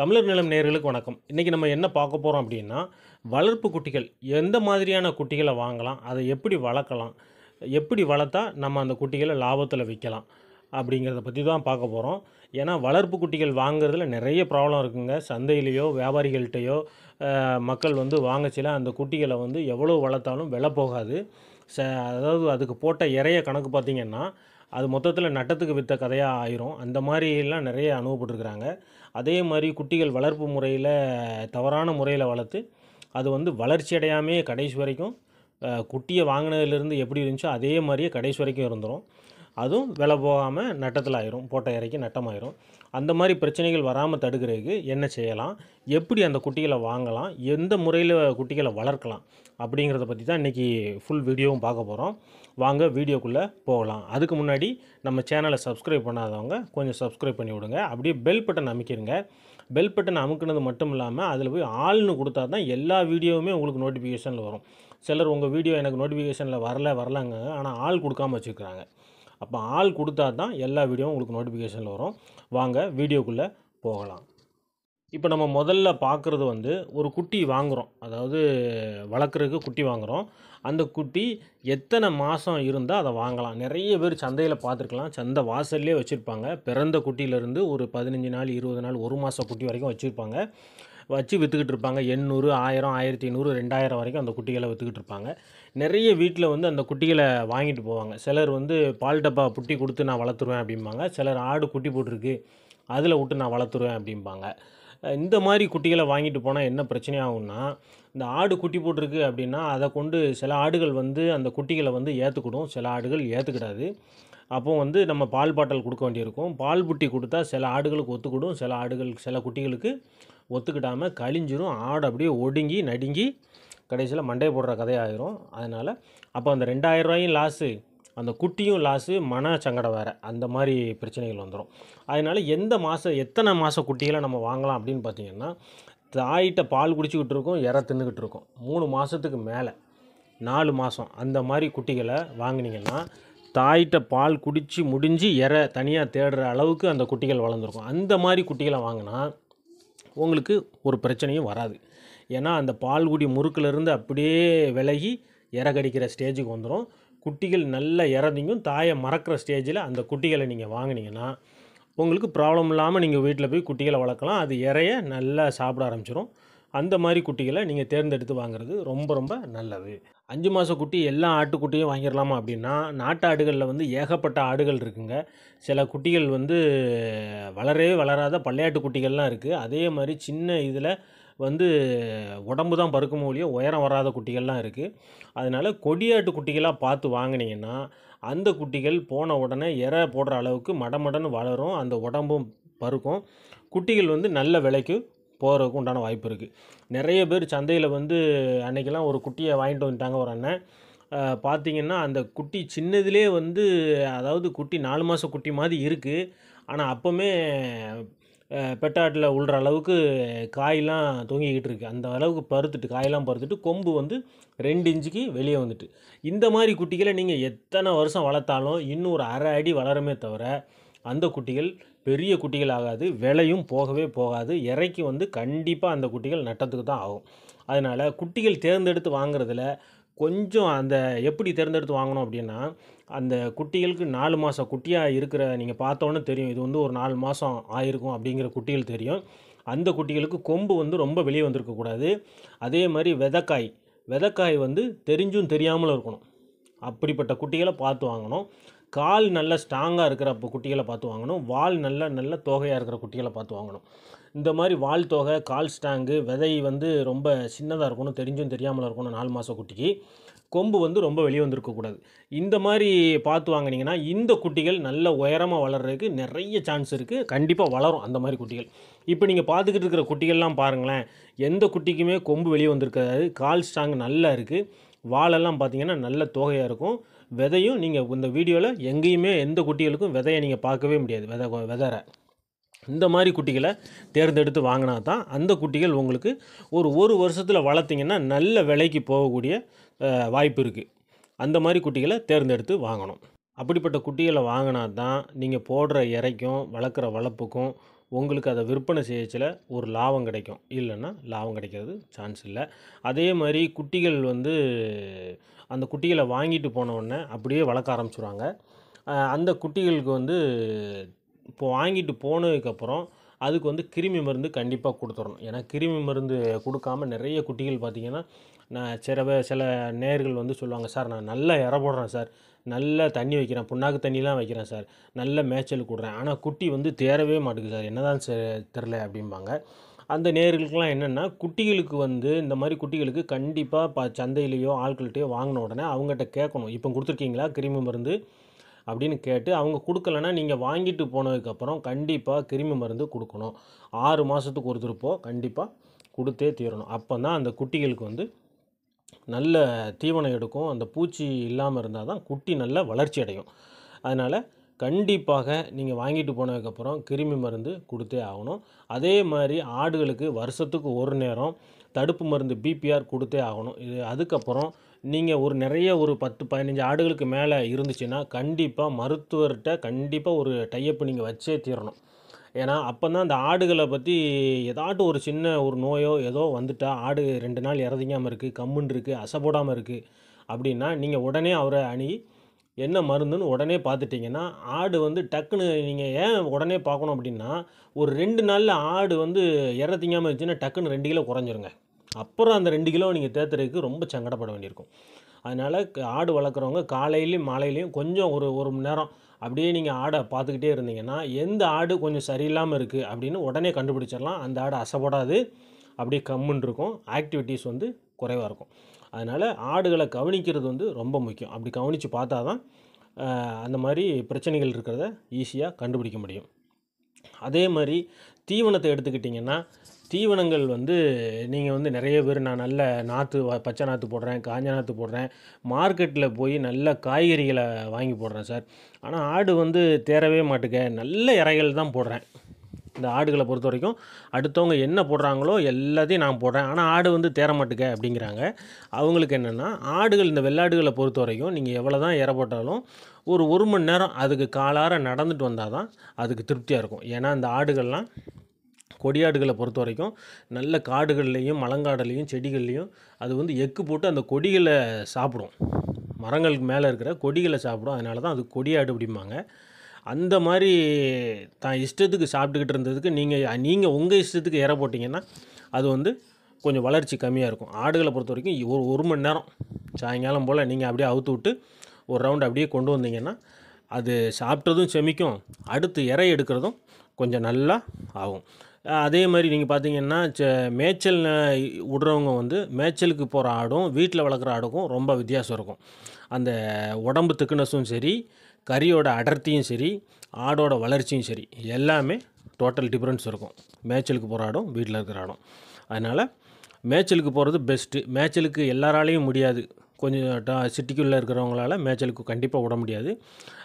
தமிழர் நிலம் நேர்களுக்கு வணக்கம் இன்றைக்கி நம்ம என்ன பார்க்க போகிறோம் அப்படின்னா வளர்ப்பு குட்டிகள் எந்த மாதிரியான குட்டிகளை வாங்கலாம் அதை எப்படி வளர்க்கலாம் எப்படி வளர்த்தா நம்ம அந்த குட்டிகளை லாபத்தில் விற்கலாம் அப்படிங்கிறத பற்றி தான் பார்க்க போகிறோம் ஏன்னா வளர்ப்பு குட்டிகள் வாங்குறதுல நிறைய ப்ராப்ளம் இருக்குங்க சந்தையிலேயோ வியாபாரிகள்கிட்டையோ மக்கள் வந்து வாங்கச்சில அந்த குட்டிகளை வந்து எவ்வளோ வளர்த்தாலும் விலை போகாது ச அதாவது அதுக்கு போட்ட இறைய கணக்கு பார்த்திங்கன்னா அது மொத்தத்தில் நட்டத்துக்கு விற்ற கதையாக ஆயிரும் அந்த மாதிரிலாம் நிறைய அனுபவப்பட்டிருக்கிறாங்க அதே மாதிரி குட்டிகள் வளர்ப்பு முறையில் தவறான முறையில் வளர்த்து அது வந்து வளர்ச்சி அடையாமே கடைசி வரைக்கும் குட்டியை வாங்கினதுலேருந்து எப்படி இருந்துச்சோ அதே மாதிரியே கடைசி வரைக்கும் இருந்துடும் அதுவும் விலை போகாமல் நட்டத்தில் ஆயிரும் போட்ட இறக்கி நட்டமாயிரும் அந்த மாதிரி பிரச்சனைகள் வராமல் தடுக்கிறதுக்கு என்ன செய்யலாம் எப்படி அந்த குட்டிகளை வாங்கலாம் எந்த முறையில் குட்டிகளை வளர்க்கலாம் அப்படிங்கிறத பற்றி தான் இன்றைக்கி ஃபுல் வீடியோவும் பார்க்க போகிறோம் வாங்க வீடியோக்குள்ளே போகலாம் அதுக்கு முன்னாடி நம்ம சேனலை சப்ஸ்கிரைப் பண்ணாதவங்க கொஞ்சம் சப்ஸ்கிரைப் பண்ணி விடுங்க அப்படியே பெல் பட்டன் அமைக்கிறங்க பெல் பட்டன் அமுக்கினது மட்டும் இல்லாமல் அதில் போய் ஆள்னு கொடுத்தா தான் எல்லா வீடியோவுமே உங்களுக்கு நோட்டிஃபிகேஷனில் வரும் சிலர் உங்கள் வீடியோ எனக்கு நோட்டிஃபிகேஷனில் வரல வரலாங்க ஆனால் ஆள் கொடுக்காமல் வச்சுருக்கிறாங்க அப்போ ஆள் கொடுத்தா தான் எல்லா வீடியோவும் உங்களுக்கு நோட்டிஃபிகேஷனில் வரும் வாங்க வீடியோக்குள்ளே போகலாம் இப்போ நம்ம முதல்ல பார்க்குறது வந்து ஒரு குட்டி வாங்குகிறோம் அதாவது வளர்க்குறதுக்கு குட்டி வாங்குகிறோம் அந்த குட்டி எத்தனை மாதம் இருந்தால் அதை வாங்கலாம் நிறைய பேர் சந்தையில் பார்த்துருக்கலாம் சந்தை வாசல்லே வச்சுருப்பாங்க பிறந்த குட்டியிலேருந்து ஒரு பதினஞ்சு நாள் இருபது நாள் ஒரு மாதம் குட்டி வரைக்கும் வச்சுருப்பாங்க வச்சு விற்றுக்கிட்டு இருப்பாங்க எண்ணூறு ஆயிரம் ஆயிரத்தி நூறு ரெண்டாயிரம் வரைக்கும் அந்த குட்டிகளை விற்றுக்கிட்டு இருப்பாங்க நிறைய வீட்டில் வந்து அந்த குட்டிகளை வாங்கிட்டு போவாங்க சிலர் வந்து பால் டப்பா புட்டி கொடுத்து நான் வளர்த்துருவேன் அப்படிம்பாங்க சிலர் ஆடு குட்டி போட்டிருக்கு அதில் விட்டு நான் வளர்த்துருவேன் அப்படிம்பாங்க இந்த மாதிரி குட்டிகளை வாங்கிட்டு போனால் என்ன பிரச்சனை ஆகும்னா இந்த ஆடு குட்டி போட்டிருக்கு அப்படின்னா அதை கொண்டு சில ஆடுகள் வந்து அந்த குட்டிகளை வந்து ஏற்றுக்கிடும் சில ஆடுகள் ஏற்றுக்கிடாது அப்போ வந்து நம்ம பால் பாட்டல் கொடுக்க வேண்டியிருக்கும் பால் புட்டி கொடுத்தா சில ஆடுகளுக்கு ஒத்துக்கிடும் சில ஆடுகள் சில குட்டிகளுக்கு ஒத்துக்கிட்டாமல் கழிஞ்சிரும் ஆடு அப்படியே ஒடுங்கி நடுங்கி கடைசியில் மண்டை போடுற கதையாயிரும் அதனால் அப்போ அந்த ரெண்டாயிரம் ரூபாயும் லாஸு அந்த குட்டியும் லாஸு மன சங்கடம் வேறு அந்த மாதிரி பிரச்சனைகள் வந்துடும் அதனால் எந்த மாதம் எத்தனை மாத குட்டிகளை நம்ம வாங்கலாம் அப்படின்னு பார்த்திங்கன்னா தாயிட்ட பால் குடிச்சிக்கிட்டு இருக்கோம் இற தின்னுக்கிட்டு இருக்கோம் மூணு மாதத்துக்கு மேலே நாலு மாதம் அந்த மாதிரி குட்டிகளை வாங்கினீங்கன்னா தாயிட்ட பால் குடித்து முடிஞ்சு இற தனியாக தேடுற அளவுக்கு அந்த குட்டிகள் வளர்ந்துருக்கும் அந்த மாதிரி குட்டிகளை வாங்கினா உங்களுக்கு ஒரு பிரச்சனையும் வராது ஏன்னா அந்த பால்குடி முறுக்கிலிருந்து அப்படியே விலகி இறகடிக்கிற ஸ்டேஜுக்கு வந்துடும் குட்டிகள் நல்ல இறந்தீங்கும் தாயை மறக்கிற ஸ்டேஜில் அந்த குட்டிகளை நீங்கள் வாங்கினீங்கன்னா உங்களுக்கு ப்ராப்ளம் இல்லாமல் நீங்கள் வீட்டில் போய் குட்டிகளை வளர்க்கலாம் அது இறைய நல்லா சாப்பிட ஆரம்பிச்சிடும் அந்த மாதிரி குட்டிகளை நீங்கள் தேர்ந்தெடுத்து வாங்குறது ரொம்ப ரொம்ப நல்லது அஞ்சு மாத குட்டி எல்லா ஆட்டுக்குட்டியும் வாங்கிடலாமா அப்படின்னா நாட்டு ஆடுகளில் வந்து ஏகப்பட்ட ஆடுகள் இருக்குங்க சில குட்டிகள் வந்து வளரவே வளராத பள்ளையாட்டு குட்டிகள்லாம் இருக்குது அதே மாதிரி சின்ன இதில் வந்து உடம்பு தான் பருக்கும் ஒழிய உயரம் வராத குட்டிகள்லாம் இருக்குது அதனால் கொடியாட்டு குட்டிகளாக பார்த்து வாங்கினீங்கன்னா அந்த குட்டிகள் போன உடனே எற போடுற அளவுக்கு மடமடன்னு வளரும் அந்த உடம்பும் பருக்கும் குட்டிகள் வந்து நல்ல விலைக்கு போகிறதுக்கு உண்டான வாய்ப்பு இருக்குது நிறைய பேர் சந்தையில் வந்து அன்றைக்கெல்லாம் ஒரு குட்டியை வாங்கிட்டு வந்துட்டாங்க ஒரு அண்ணன் பார்த்திங்கன்னா அந்த குட்டி சின்னதுலேயே வந்து அதாவது குட்டி நாலு மாதம் குட்டி மாதிரி இருக்குது ஆனால் அப்போவுமே பெட்டாட்டில் உள்ற அளவுக்கு காயெலாம் தொங்கிக்கிட்டு இருக்குது அந்த அளவுக்கு பருத்துட்டு காயெல்லாம் பருத்துட்டு கொம்பு வந்து ரெண்டு இன்ச்சுக்கு வெளியே வந்துட்டு இந்த மாதிரி குட்டிகளை நீங்கள் எத்தனை வருஷம் வளர்த்தாலும் இன்னும் ஒரு அரை அடி வளருமே தவிர அந்த குட்டிகள் பெரிய குட்டிகள் ஆகாது விலையும் போகவே போகாது இறைக்கு வந்து கண்டிப்பாக அந்த குட்டிகள் நட்டத்துக்கு தான் ஆகும் அதனால் குட்டிகள் தேர்ந்தெடுத்து வாங்குறதுல கொஞ்சம் அந்த எப்படி தேர்ந்தெடுத்து வாங்கணும் அப்படின்னா அந்த குட்டிகளுக்கு நாலு மாதம் குட்டியாக இருக்கிற நீங்கள் பார்த்தோன்னே தெரியும் இது வந்து ஒரு நாலு மாதம் ஆயிருக்கும் அப்படிங்கிற குட்டிகள் தெரியும் அந்த குட்டிகளுக்கு கொம்பு வந்து ரொம்ப வெளியே வந்திருக்கக்கூடாது அதே மாதிரி விதக்காய் விதக்காய் வந்து தெரிஞ்சும் தெரியாமலும் இருக்கணும் அப்படிப்பட்ட குட்டிகளை பார்த்து வாங்கணும் கால் நல்ல ஸ்ட்ராங்காக இருக்கிற குட்டிகளை பார்த்து வாங்கணும் வால் நல்ல நல்ல தோகையாக இருக்கிற குட்டிகளை பார்த்து வாங்கணும் இந்த மாதிரி வால் தொகை கால் ஸ்டாங்கு விதை வந்து ரொம்ப சின்னதாக இருக்கணும் தெரிஞ்சும் தெரியாமல் இருக்கணும் நாலு மாத குட்டிக்கு கொம்பு வந்து ரொம்ப வெளியே வந்திருக்கக்கூடாது இந்த மாதிரி பார்த்து வாங்கினீங்கன்னா இந்த குட்டிகள் நல்ல உயரமாக வளர்கிறதுக்கு நிறைய சான்ஸ் இருக்குது கண்டிப்பாக வளரும் அந்த மாதிரி குட்டிகள் இப்போ நீங்கள் பார்த்துக்கிட்டு இருக்கிற குட்டிகள்லாம் பாருங்களேன் எந்த குட்டிக்குமே கொம்பு வெளியே வந்திருக்காது கால் ஸ்டாங் நல்லா இருக்குது வாலெல்லாம் பார்த்திங்கன்னா நல்ல தோகையாக இருக்கும் விதையும் நீங்கள் இந்த வீடியோவில் எங்கேயுமே எந்த குட்டிகளுக்கும் விதையை நீங்கள் பார்க்கவே முடியாது விதை விதற இந்த மாதிரி குட்டிகளை தேர்ந்தெடுத்து வாங்கினா தான் அந்த குட்டிகள் உங்களுக்கு ஒரு ஒரு வருஷத்தில் வளர்த்திங்கன்னா நல்ல விலைக்கு போகக்கூடிய வாய்ப்பு இருக்குது அந்த மாதிரி குட்டிகளை தேர்ந்தெடுத்து வாங்கணும் அப்படிப்பட்ட குட்டிகளை வாங்கினா தான் நீங்கள் போடுற இறைக்கும் வளர்க்குற வளர்ப்புக்கும் உங்களுக்கு அதை விற்பனை செய்யச்சில் ஒரு லாபம் கிடைக்கும் இல்லைன்னா லாபம் கிடைக்கிறது சான்ஸ் இல்லை அதே மாதிரி குட்டிகள் வந்து அந்த குட்டிகளை வாங்கிட்டு போனவுடனே அப்படியே வளர்க்க ஆரம்பிச்சுருவாங்க அந்த குட்டிகளுக்கு வந்து இப்போ வாங்கிட்டு போனதுக்கப்புறம் அதுக்கு வந்து கிருமி மருந்து கண்டிப்பாக கொடுத்துடணும் ஏன்னா கிருமி மருந்து கொடுக்காமல் நிறைய குட்டிகள் பார்த்திங்கன்னா நான் சில சில நேர்கள் வந்து சொல்லுவாங்க சார் நான் நல்லா இற போடுறேன் சார் நல்ல தண்ணி வைக்கிறேன் புண்ணாக்கு தண்ணிலாம் வைக்கிறேன் சார் நல்ல மேய்ச்சல் கொடுறேன் ஆனால் குட்டி வந்து தேரவே மாட்டேங்குது சார் என்ன தான் தெரில அப்படிம்பாங்க அந்த நேர்களுக்கெல்லாம் என்னென்னா குட்டிகளுக்கு வந்து இந்த மாதிரி குட்டிகளுக்கு கண்டிப்பாக ப சந்தையிலேயோ ஆட்கள்கிட்டயோ வாங்கின உடனே அவங்ககிட்ட கேட்கணும் இப்போ கொடுத்துருக்கீங்களா கிருமி மருந்து அப்படின்னு கேட்டு அவங்க கொடுக்கலன்னா நீங்கள் வாங்கிட்டு போனதுக்கப்புறம் கண்டிப்பாக கிருமி மருந்து கொடுக்கணும் ஆறு மாதத்துக்கு ஒரு திருப்போ கண்டிப்பாக கொடுத்தே தீரணும் அப்போ தான் அந்த குட்டிகளுக்கு வந்து நல்ல தீவனம் எடுக்கும் அந்த பூச்சி இல்லாமல் இருந்தால் தான் குட்டி நல்லா வளர்ச்சி அடையும் அதனால் கண்டிப்பாக நீங்கள் வாங்கிட்டு போனதுக்கப்புறம் கிருமி மருந்து கொடுத்தே ஆகணும் அதே மாதிரி ஆடுகளுக்கு வருஷத்துக்கு ஒரு நேரம் தடுப்பு மருந்து பிபிஆர் கொடுத்தே ஆகணும் இது அதுக்கப்புறம் நீங்கள் ஒரு நிறைய ஒரு பத்து பதினஞ்சு ஆடுகளுக்கு மேலே இருந்துச்சுன்னா கண்டிப்பாக மருத்துவர்கிட்ட கண்டிப்பாக ஒரு டையப்பு நீங்கள் வச்சே தீரணும் ஏன்னா அப்போ தான் அந்த ஆடுகளை பற்றி ஏதாட்டும் ஒரு சின்ன ஒரு நோயோ ஏதோ வந்துட்டால் ஆடு ரெண்டு நாள் இறதிங்காமல் இருக்குது கம்முன் இருக்குது அசைப்படாமல் இருக்குது அப்படின்னா நீங்கள் உடனே அவரை அணி என்ன மருந்துன்னு உடனே பார்த்துட்டிங்கன்னா ஆடு வந்து டக்குன்னு நீங்கள் ஏன் உடனே பார்க்கணும் அப்படின்னா ஒரு ரெண்டு நாளில் ஆடு வந்து இற இருந்துச்சுன்னா டக்குன்னு ரெண்டு கிலோ குறைஞ்சிருங்க அப்புறம் அந்த ரெண்டு கிலோ நீங்கள் தேத்துறதுக்கு ரொம்ப சங்கடப்பட வேண்டியிருக்கும் அதனால் ஆடு வளர்க்குறவங்க காலையிலையும் மாலையிலையும் கொஞ்சம் ஒரு ஒரு மணி நேரம் அப்படியே நீங்கள் ஆடை பார்த்துக்கிட்டே இருந்தீங்கன்னா எந்த ஆடு கொஞ்சம் சரியில்லாமல் இருக்குது அப்படின்னு உடனே கண்டுபிடிச்சிடலாம் அந்த ஆடு அசைப்படாது அப்படியே கம்முன்னு இருக்கும் ஆக்டிவிட்டீஸ் வந்து குறைவாக இருக்கும் அதனால் ஆடுகளை கவனிக்கிறது வந்து ரொம்ப முக்கியம் அப்படி கவனித்து பார்த்தா தான் அந்த மாதிரி பிரச்சனைகள் இருக்கிறத ஈஸியாக கண்டுபிடிக்க முடியும் அதே மாதிரி தீவனத்தை எடுத்துக்கிட்டிங்கன்னா தீவனங்கள் வந்து நீங்கள் வந்து நிறைய பேர் நான் நல்ல நாற்று பச்சை நாற்று போடுறேன் காஞ்ச நாற்று போடுறேன் மார்க்கெட்டில் போய் நல்ல காய்கறிகளை வாங்கி போடுறேன் சார் ஆனால் ஆடு வந்து தேரவே மாட்டுக்க நல்ல இறைகள் தான் போடுறேன் இந்த ஆடுகளை பொறுத்த வரைக்கும் அடுத்தவங்க என்ன போடுறாங்களோ எல்லாத்தையும் நான் போடுறேன் ஆனால் ஆடு வந்து தேர மாட்டுக்க அப்படிங்கிறாங்க அவங்களுக்கு என்னென்னா ஆடுகள் இந்த வெள்ளாடுகளை பொறுத்த வரைக்கும் நீங்கள் எவ்வளோ தான் இற போட்டாலும் ஒரு ஒரு மணி நேரம் அதுக்கு காலார நடந்துட்டு வந்தால் தான் அதுக்கு திருப்தியாக இருக்கும் ஏன்னா இந்த ஆடுகள்லாம் கொடியாடுகளை பொறுத்த வரைக்கும் நல்ல காடுகள்லேயும் மலங்காடுலேயும் செடிகள்லேயும் அது வந்து எக்கு போட்டு அந்த கொடிகளை சாப்பிடும் மரங்களுக்கு மேலே இருக்கிற கொடிகளை சாப்பிடும் அதனால தான் அது கொடியாடு அப்படிம்பாங்க அந்த மாதிரி தான் இஷ்டத்துக்கு சாப்பிட்டுக்கிட்டு இருந்ததுக்கு நீங்கள் நீங்கள் உங்கள் இஷ்டத்துக்கு இற போட்டிங்கன்னா அது வந்து கொஞ்சம் வளர்ச்சி கம்மியாக இருக்கும் ஆடுகளை பொறுத்த வரைக்கும் ஒரு ஒரு மணி நேரம் சாயங்காலம் போல் நீங்கள் அப்படியே அவுத்து விட்டு ஒரு ரவுண்ட் அப்படியே கொண்டு வந்தீங்கன்னா அது சாப்பிட்டதும் செமிக்கும் அடுத்து இறை எடுக்கிறதும் கொஞ்சம் நல்லா ஆகும் அதே மாதிரி நீங்கள் பார்த்தீங்கன்னா மேய்ச்சல் விடுறவங்க வந்து மேய்ச்சலுக்கு போகிற ஆடும் வீட்டில் வளர்க்குற ஆடுக்கும் ரொம்ப வித்தியாசம் இருக்கும் அந்த உடம்பு திக்குனஸும் சரி கறியோட அடர்த்தியும் சரி ஆடோட வளர்ச்சியும் சரி எல்லாமே டோட்டல் டிஃப்ரென்ஸ் இருக்கும் மேய்ச்சலுக்கு போகிற ஆடும் வீட்டில் இருக்கிற ஆடும் அதனால் மேய்ச்சலுக்கு போகிறது பெஸ்ட்டு மேய்ச்சலுக்கு எல்லாராலையும் முடியாது கொஞ்சம் சிட்டிக்குள்ளே இருக்கிறவங்களால மேய்ச்சலுக்கு கண்டிப்பாக விட முடியாது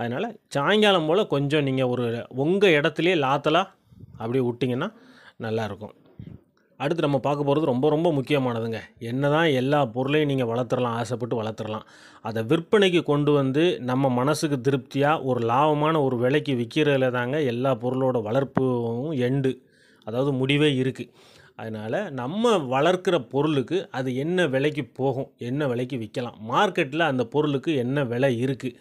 அதனால் சாயங்காலம் போல் கொஞ்சம் நீங்கள் ஒரு உங்கள் இடத்துலையே லாத்தலாக அப்படியே விட்டிங்கன்னா நல்லாயிருக்கும் அடுத்து நம்ம பார்க்க போகிறது ரொம்ப ரொம்ப முக்கியமானதுங்க என்ன தான் எல்லா பொருளையும் நீங்கள் வளர்த்துறலாம் ஆசைப்பட்டு வளர்த்துறலாம் அதை விற்பனைக்கு கொண்டு வந்து நம்ம மனசுக்கு திருப்தியாக ஒரு லாபமான ஒரு விலைக்கு விற்கிறதுல தாங்க எல்லா பொருளோட வளர்ப்பும் எண்டு அதாவது முடிவே இருக்குது அதனால் நம்ம வளர்க்குற பொருளுக்கு அது என்ன விலைக்கு போகும் என்ன விலைக்கு விற்கலாம் மார்க்கெட்டில் அந்த பொருளுக்கு என்ன விலை இருக்குது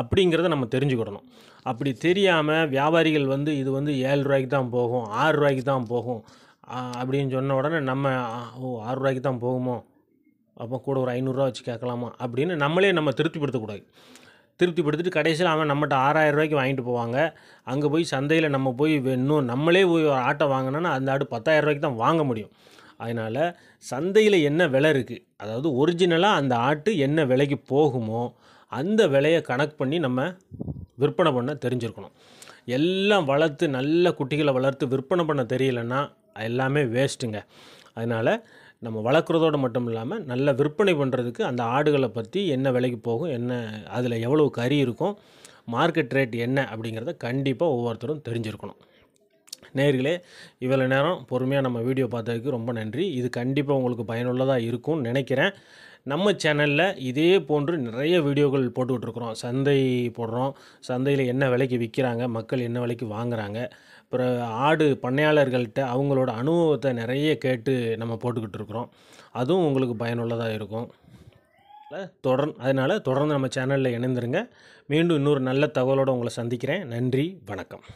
அப்படிங்கிறத நம்ம தெரிஞ்சுக்கிடணும் அப்படி தெரியாமல் வியாபாரிகள் வந்து இது வந்து ஏழு ரூபாய்க்கு தான் போகும் ஆறு ரூபாய்க்கு தான் போகும் அப்படின்னு சொன்ன உடனே நம்ம ஓ ஆறு ரூபாய்க்கு தான் போகுமோ அப்போ கூட ஒரு ஐநூறுரூவா வச்சு கேட்கலாமா அப்படின்னு நம்மளே நம்ம திருப்திப்படுத்தக்கூடாது திருப்திப்படுத்திட்டு கடைசியில் அவன் நம்மகிட்ட ஆறாயிரம் ரூபாய்க்கு வாங்கிட்டு போவாங்க அங்கே போய் சந்தையில் நம்ம போய் இன்னும் நம்மளே போய் ஒரு ஆட்டை வாங்கினோன்னா அந்த ஆடு பத்தாயிரம் ரூபாய்க்கு தான் வாங்க முடியும் அதனால் சந்தையில் என்ன விலை இருக்குது அதாவது ஒரிஜினலாக அந்த ஆட்டு என்ன விலைக்கு போகுமோ அந்த விலையை கணக்கு பண்ணி நம்ம விற்பனை பண்ண தெரிஞ்சுருக்கணும் எல்லாம் வளர்த்து நல்ல குட்டிகளை வளர்த்து விற்பனை பண்ண தெரியலன்னா எல்லாமே வேஸ்ட்டுங்க அதனால் நம்ம வளர்க்குறதோடு மட்டும் இல்லாமல் நல்லா விற்பனை பண்ணுறதுக்கு அந்த ஆடுகளை பற்றி என்ன விலைக்கு போகும் என்ன அதில் எவ்வளோ கறி இருக்கும் மார்க்கெட் ரேட் என்ன அப்படிங்கிறத கண்டிப்பாக ஒவ்வொருத்தரும் தெரிஞ்சிருக்கணும் நேர்களே இவ்வளோ நேரம் பொறுமையாக நம்ம வீடியோ பார்த்ததுக்கு ரொம்ப நன்றி இது கண்டிப்பாக உங்களுக்கு பயனுள்ளதாக இருக்கும்னு நினைக்கிறேன் நம்ம சேனலில் இதே போன்று நிறைய வீடியோக்கள் போட்டுக்கிட்டுருக்குறோம் சந்தை போடுறோம் சந்தையில் என்ன விலைக்கு விற்கிறாங்க மக்கள் என்ன விலைக்கு வாங்குகிறாங்க அப்புறம் ஆடு பண்ணையாளர்கள்ட்ட அவங்களோட அனுபவத்தை நிறைய கேட்டு நம்ம போட்டுக்கிட்டு இருக்கிறோம் அதுவும் உங்களுக்கு பயனுள்ளதாக இருக்கும் தொடர் அதனால் தொடர்ந்து நம்ம சேனலில் இணைந்துருங்க மீண்டும் இன்னொரு நல்ல தகவலோடு உங்களை சந்திக்கிறேன் நன்றி வணக்கம்